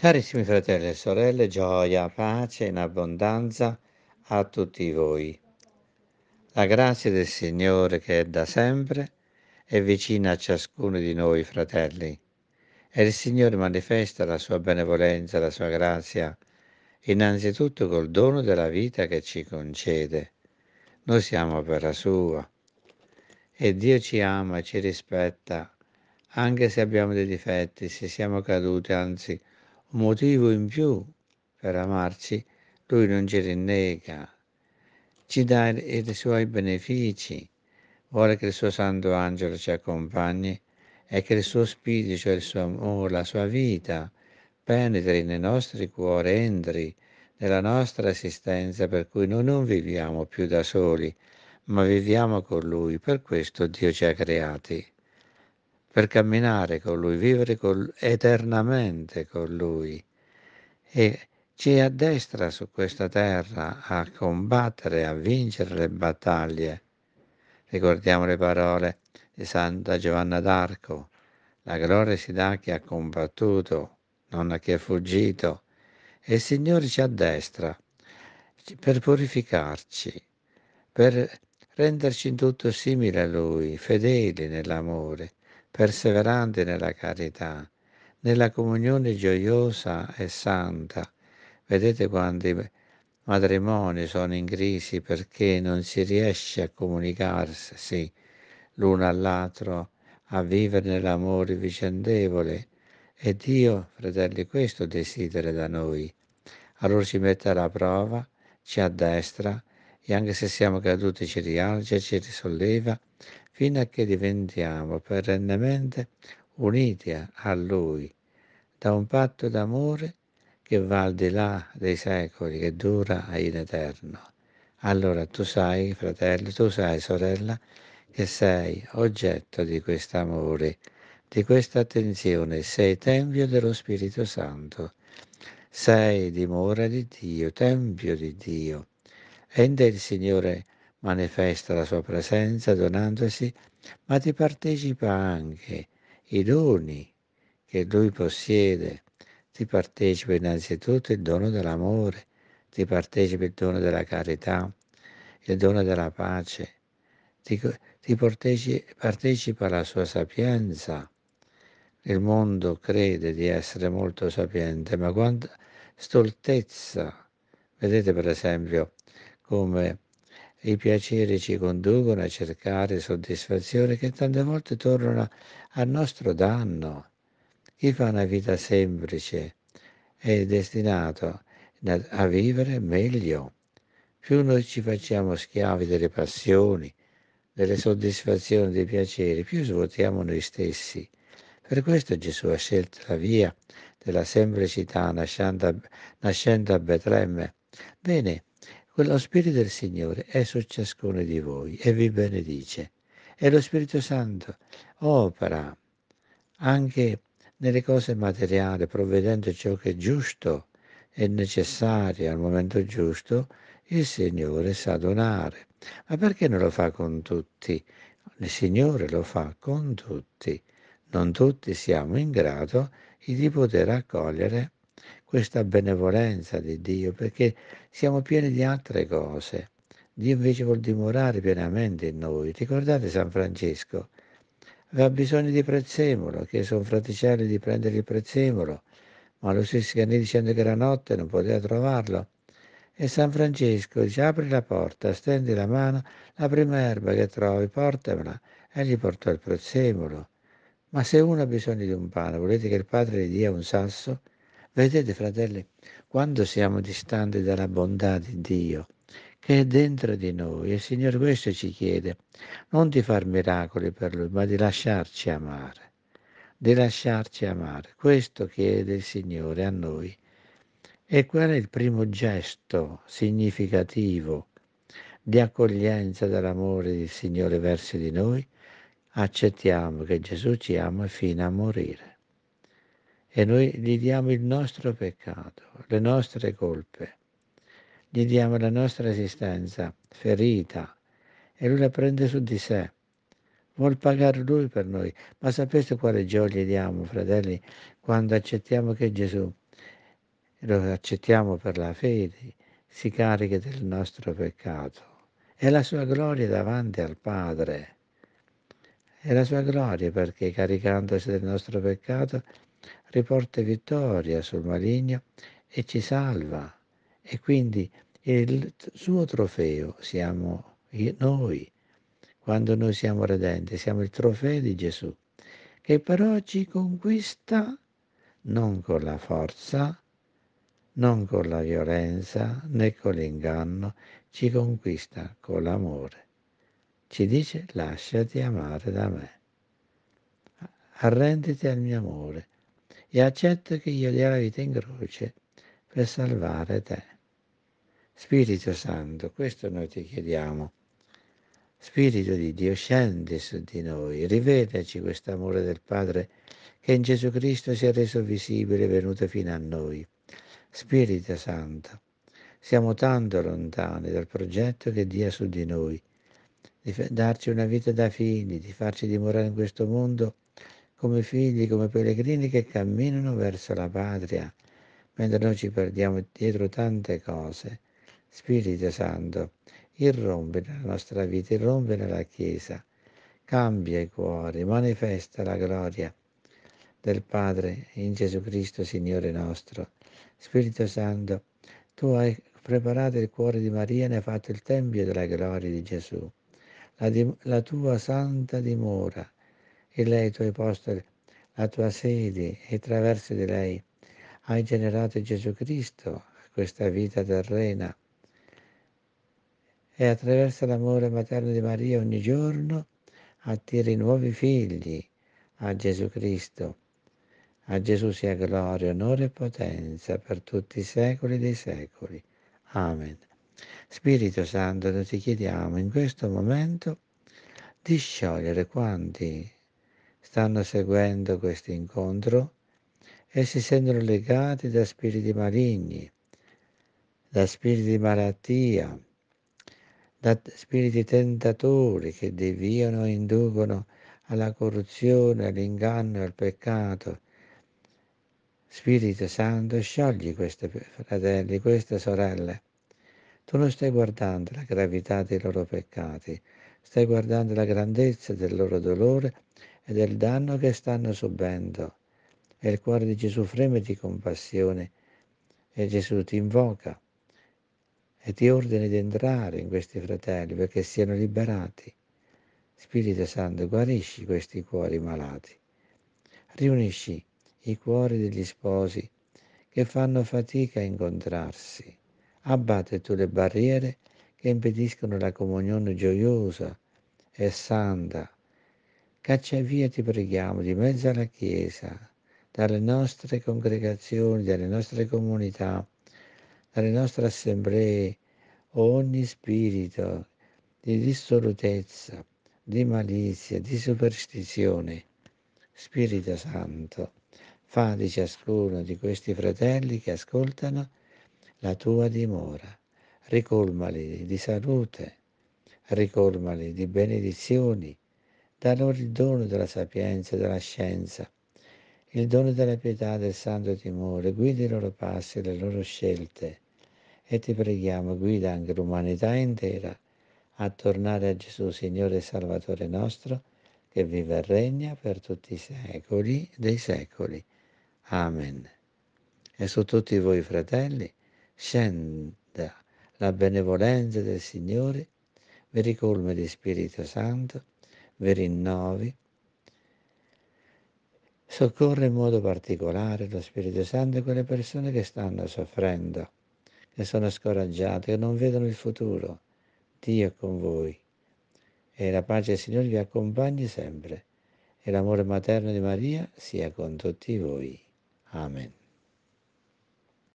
Carissimi fratelli e sorelle, gioia, pace in abbondanza a tutti voi. La grazia del Signore che è da sempre è vicina a ciascuno di noi fratelli e il Signore manifesta la sua benevolenza, la sua grazia, innanzitutto col dono della vita che ci concede. Noi siamo per la sua e Dio ci ama, ci rispetta, anche se abbiamo dei difetti, se siamo caduti, anzi motivo in più per amarci, lui non ci rinnega, ci dà i suoi benefici, vuole che il suo santo angelo ci accompagni e che il suo spirito, cioè il suo amore, la sua vita, penetri nei nostri cuori, entri nella nostra esistenza per cui noi non viviamo più da soli, ma viviamo con Lui, per questo Dio ci ha creati per camminare con Lui, vivere con, eternamente con Lui. E ci addestra su questa terra a combattere, a vincere le battaglie. Ricordiamo le parole di Santa Giovanna d'Arco. La gloria si dà a chi ha combattuto, non a chi è fuggito. E il Signore ci addestra per purificarci, per renderci in tutto simile a Lui, fedeli nell'amore, perseverante nella carità, nella comunione gioiosa e santa. Vedete quanti matrimoni sono in crisi perché non si riesce a comunicarsi l'uno all'altro, a vivere nell'amore vicendevole. E Dio, fratelli, questo desidera da noi. Allora ci mette alla prova, ci addestra e anche se siamo caduti ci rialza, ci risolleva fino a che diventiamo perennemente uniti a Lui da un patto d'amore che va al di là dei secoli, che dura in eterno. Allora tu sai, fratello, tu sai, sorella, che sei oggetto di quest'amore, di questa attenzione, sei tempio dello Spirito Santo, sei dimora di Dio, tempio di Dio. E il Signore manifesta la sua presenza donandosi, ma ti partecipa anche i doni che lui possiede, ti partecipa innanzitutto il dono dell'amore, ti partecipa il dono della carità, il dono della pace, ti, ti partecipa, partecipa la sua sapienza. Il mondo crede di essere molto sapiente, ma quanta stoltezza. Vedete per esempio come i piaceri ci conducono a cercare soddisfazioni che tante volte tornano al nostro danno. Chi fa una vita semplice è destinato a vivere meglio. Più noi ci facciamo schiavi delle passioni, delle soddisfazioni, dei piaceri, più svuotiamo noi stessi. Per questo Gesù ha scelto la via della semplicità nascendo a Betlemme. Bene, lo Spirito del Signore è su ciascuno di voi e vi benedice. E lo Spirito Santo opera anche nelle cose materiali, provvedendo ciò che è giusto e necessario al momento giusto, il Signore sa donare. Ma perché non lo fa con tutti? Il Signore lo fa con tutti. Non tutti siamo in grado di poter accogliere questa benevolenza di Dio, perché siamo pieni di altre cose. Dio invece vuol dimorare pienamente in noi. Ricordate San Francesco? Aveva bisogno di prezzemolo, chiese a un fraticello di prendere il prezzemolo, ma lo si scanì dicendo che era notte, non poteva trovarlo. E San Francesco dice, apri la porta, stendi la mano, la prima erba che trovi, portamela. E gli portò il prezzemolo. Ma se uno ha bisogno di un pane, volete che il Padre gli dia un sasso? Vedete fratelli, quando siamo distanti dalla bontà di Dio, che è dentro di noi, il Signore questo ci chiede, non di far miracoli per Lui, ma di lasciarci amare, di lasciarci amare. Questo chiede il Signore a noi. E qual è il primo gesto significativo di accoglienza dell'amore del Signore verso di noi? Accettiamo che Gesù ci ama fino a morire e noi gli diamo il nostro peccato, le nostre colpe, gli diamo la nostra esistenza ferita e lui la prende su di sé. Vuol pagare lui per noi, ma sapete quale gioia gli diamo, fratelli, quando accettiamo che Gesù, lo accettiamo per la fede, si carichi del nostro peccato. È la sua gloria davanti al Padre. È la sua gloria perché caricandosi del nostro peccato riporta vittoria sul maligno e ci salva. E quindi il suo trofeo siamo noi, quando noi siamo redenti, siamo il trofeo di Gesù, che però ci conquista non con la forza, non con la violenza né con l'inganno, ci conquista con l'amore. Ci dice lasciati amare da me, arrenditi al mio amore, e accetta che io dia la vita in croce per salvare te. Spirito Santo, questo noi ti chiediamo. Spirito di Dio, scendi su di noi, rivedaci quest'amore del Padre che in Gesù Cristo si è reso visibile e venuto fino a noi. Spirito Santo, siamo tanto lontani dal progetto che dia su di noi, di darci una vita da figli, di farci dimorare in questo mondo come figli, come pellegrini che camminano verso la patria, mentre noi ci perdiamo dietro tante cose. Spirito Santo, irrompe nella nostra vita, irrompe nella Chiesa, cambia i cuori, manifesta la gloria del Padre in Gesù Cristo, Signore nostro. Spirito Santo, tu hai preparato il cuore di Maria e ne hai fatto il Tempio della gloria di Gesù, la, di, la tua santa dimora di lei i tuoi postoli, la tua sede e attraverso di lei hai generato Gesù Cristo, questa vita terrena. E attraverso l'amore materno di Maria ogni giorno attiri nuovi figli a Gesù Cristo. A Gesù sia gloria, onore e potenza per tutti i secoli dei secoli. Amen. Spirito Santo, noi ti chiediamo in questo momento di sciogliere quanti stanno seguendo questo incontro e si sentono legati da spiriti maligni, da spiriti di malattia, da spiriti tentatori che deviano e inducono alla corruzione, all'inganno, e al peccato. Spirito Santo, sciogli questi fratelli, queste sorelle. Tu non stai guardando la gravità dei loro peccati, stai guardando la grandezza del loro dolore e del danno che stanno subendo. E il cuore di Gesù freme di compassione e Gesù ti invoca e ti ordina di entrare in questi fratelli perché siano liberati. Spirito Santo, guarisci questi cuori malati. Riunisci i cuori degli sposi che fanno fatica a incontrarsi. Abbatte tu le barriere che impediscono la comunione gioiosa e santa Caccia via, ti preghiamo, di mezzo alla Chiesa, dalle nostre congregazioni, dalle nostre comunità, dalle nostre assemblee, ogni spirito di dissolutezza, di malizia, di superstizione. Spirito Santo, fa di ciascuno di questi fratelli che ascoltano la tua dimora. Ricolmali di salute, ricolmali di benedizioni, da loro il dono della sapienza e della scienza, il dono della pietà, e del santo timore, guida i loro passi e le loro scelte. E ti preghiamo, guida anche l'umanità intera a tornare a Gesù, Signore e Salvatore nostro, che vive e regna per tutti i secoli dei secoli. Amen. E su tutti voi fratelli scenda la benevolenza del Signore, vi ricolme di Spirito Santo, vi rinnovi. Soccorre in modo particolare lo Spirito Santo e quelle persone che stanno soffrendo, che sono scoraggiate, che non vedono il futuro. Dio è con voi. E la pace del Signore vi accompagni sempre. E l'amore materno di Maria sia con tutti voi. Amen.